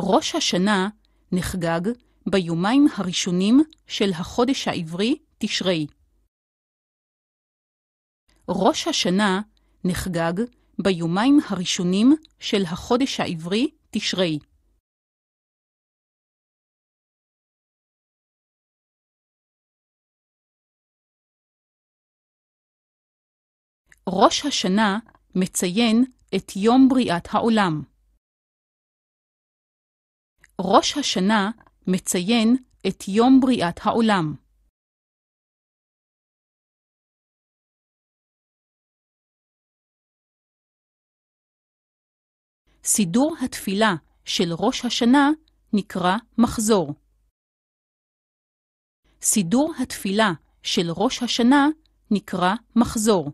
ראש השנה נחגג ביומיים הראשונים של החודש העברי תשרי. ראש השנה נחגג ביומיים הראשונים של החודש העברי תשרי. ראש השנה מציין את יום בריאת העולם. ראש השנה מציין את יום בריאת העולם. סידור התפילה של ראש השנה נקרא מחזור. סידור התפילה של ראש השנה נקרא מחזור.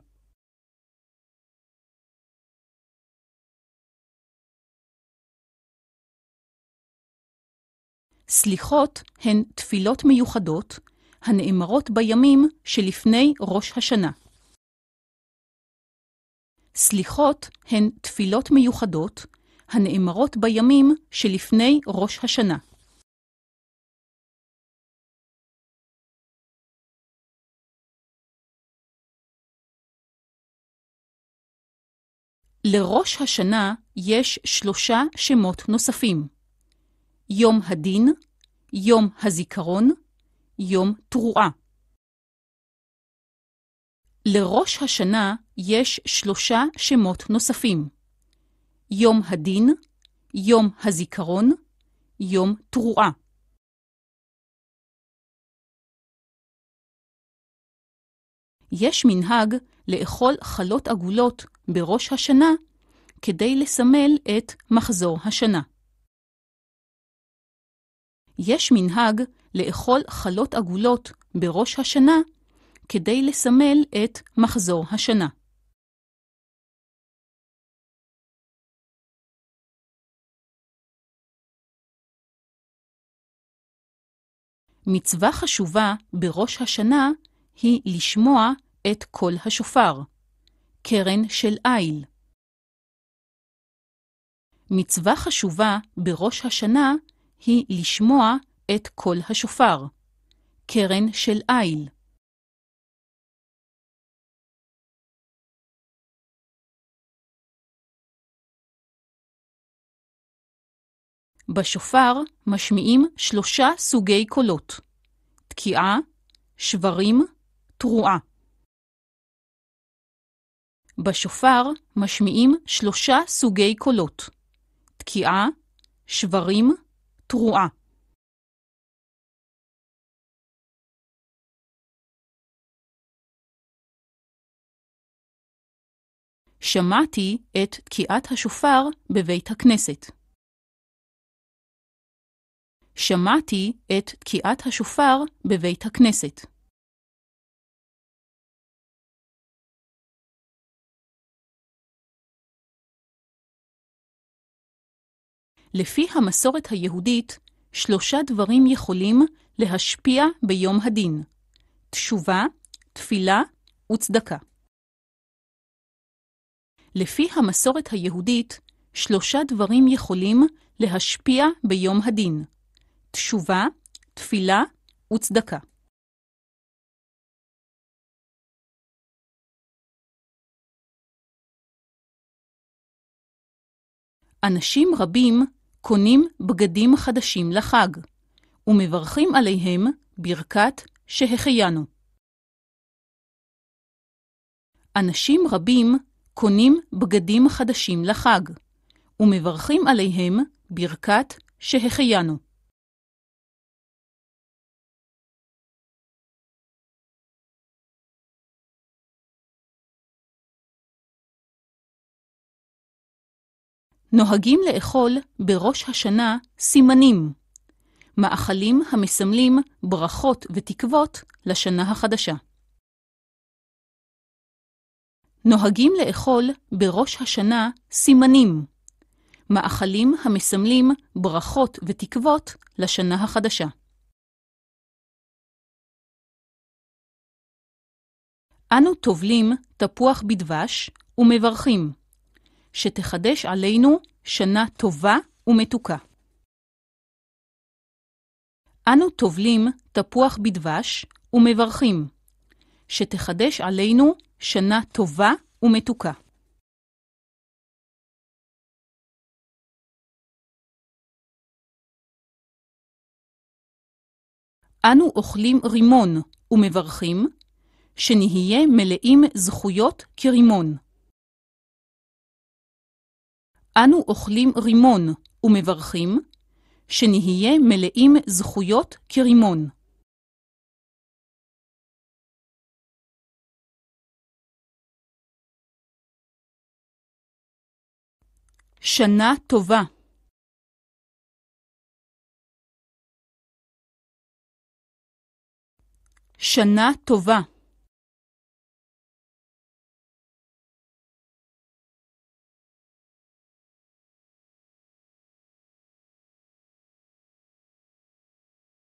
סליחות הן תפילות מיוחדות הנאמרות בימים שלפני ראש השנה. סליחות הן תפילות מיוחדות הנאמרות בימים שלפני ראש השנה. לראש השנה יש שלושה שמות נוספים. יום הדין, יום הזיכרון, יום תרועה. לראש השנה יש שלושה שמות נוספים. יום הדין, יום הזיכרון, יום תרועה. יש מנהג לאכול חלות עגולות בראש השנה כדי לסמל את מחזור השנה. יש מנהג לאכול חלות עגולות בראש השנה כדי לסמל את מחזור השנה. מצווה חשובה בראש השנה היא לשמוע את קול השופר, קרן של איל. מצווה חשובה בראש השנה היא לשמוע את קול השופר, קרן של איל. בשופר משמיעים שלושה סוגי קולות, תקיעה, שברים, תרועה. בשופר משמיעים שלושה סוגי קולות, תקיעה, שברים תרועה. שמעתי את תקיעת השופר בבית הכנסת. שמעתי את תקיעת השופר בבית הכנסת. לפי המסורת היהודית, שלושה דברים יכולים להשפיע ביום הדין. תשובה, תפילה וצדקה. לפי המסורת היהודית, שלושה דברים יכולים להשפיע ביום הדין. תשובה, תפילה וצדקה. אנשים רבים קונים בגדים חדשים לחג, ומברכים עליהם ברכת שהחיינו. אנשים רבים קונים בגדים חדשים לחג, ומברכים עליהם ברכת שהחיינו. נוהגים לאכול בראש השנה סימנים, מאכלים המסמלים ברכות ותקוות לשנה החדשה. נוהגים לאכול בראש השנה סימנים, מאכלים המסמלים ברכות ותקוות לשנה החדשה. אנו טובלים תפוח בדבש ומברכים. שתחדש עלינו שנה טובה ומתוקה. אנו טובלים תפוח בדבש ומברכים, שתחדש עלינו שנה טובה ומתוקה. אנו אוכלים רימון ומברכים, שנהיה מלאים זכויות כרימון. אנו אוכלים רימון ומברכים, שנהיה מלאים זכויות כרימון. שנה טובה שנה טובה